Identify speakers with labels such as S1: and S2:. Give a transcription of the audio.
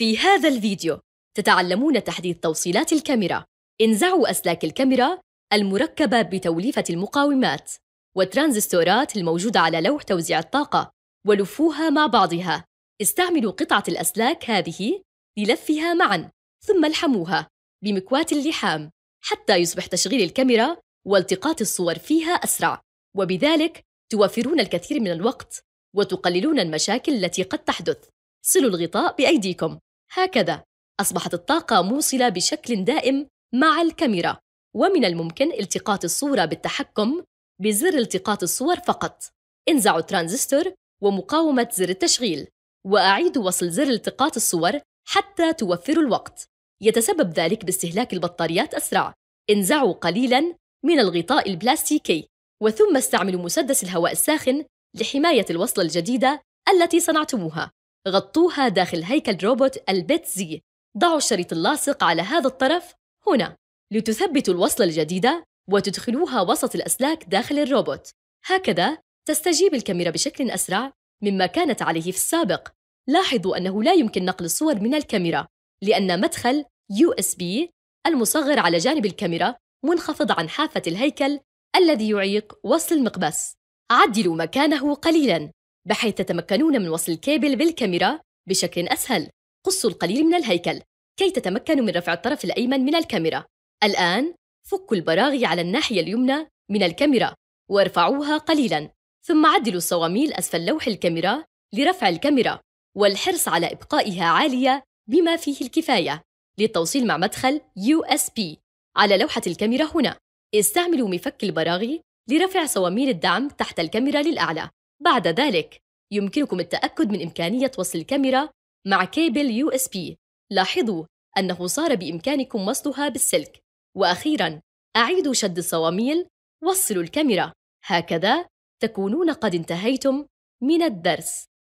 S1: في هذا الفيديو تتعلمون تحديد توصيلات الكاميرا انزعوا أسلاك الكاميرا المركبة بتوليفة المقاومات والترانزستورات الموجودة على لوح توزيع الطاقة ولفوها مع بعضها استعملوا قطعة الأسلاك هذه للفها معا ثم الحموها بمكواة اللحام حتى يصبح تشغيل الكاميرا والتقاط الصور فيها أسرع وبذلك توفرون الكثير من الوقت وتقللون المشاكل التي قد تحدث صلوا الغطاء بأيديكم هكذا أصبحت الطاقة موصلة بشكل دائم مع الكاميرا ومن الممكن التقاط الصورة بالتحكم بزر التقاط الصور فقط انزعوا الترانزستور ومقاومة زر التشغيل وأعيدوا وصل زر التقاط الصور حتى توفروا الوقت يتسبب ذلك باستهلاك البطاريات أسرع انزعوا قليلاً من الغطاء البلاستيكي وثم استعملوا مسدس الهواء الساخن لحماية الوصلة الجديدة التي صنعتموها غطوها داخل هيكل روبوت البيت زي ضعوا الشريط اللاصق على هذا الطرف هنا لتثبتوا الوصلة الجديدة وتدخلوها وسط الأسلاك داخل الروبوت هكذا تستجيب الكاميرا بشكل أسرع مما كانت عليه في السابق لاحظوا أنه لا يمكن نقل الصور من الكاميرا لأن مدخل USB المصغر على جانب الكاميرا منخفض عن حافة الهيكل الذي يعيق وصل المقبس عدلوا مكانه قليلاً بحيث تتمكنون من وصل الكابل بالكاميرا بشكل أسهل قصوا القليل من الهيكل كي تتمكنوا من رفع الطرف الأيمن من الكاميرا الآن فكوا البراغي على الناحية اليمنى من الكاميرا وارفعوها قليلاً ثم عدلوا الصواميل أسفل لوح الكاميرا لرفع الكاميرا والحرص على إبقائها عالية بما فيه الكفاية للتوصيل مع مدخل USB على لوحة الكاميرا هنا استعملوا مفك البراغي لرفع صواميل الدعم تحت الكاميرا للأعلى بعد ذلك يمكنكم التأكد من إمكانية وصل الكاميرا مع كيبل يو اس بي لاحظوا أنه صار بإمكانكم وصلها بالسلك وأخيراً أعيدوا شد الصواميل وصلوا الكاميرا هكذا تكونون قد انتهيتم من الدرس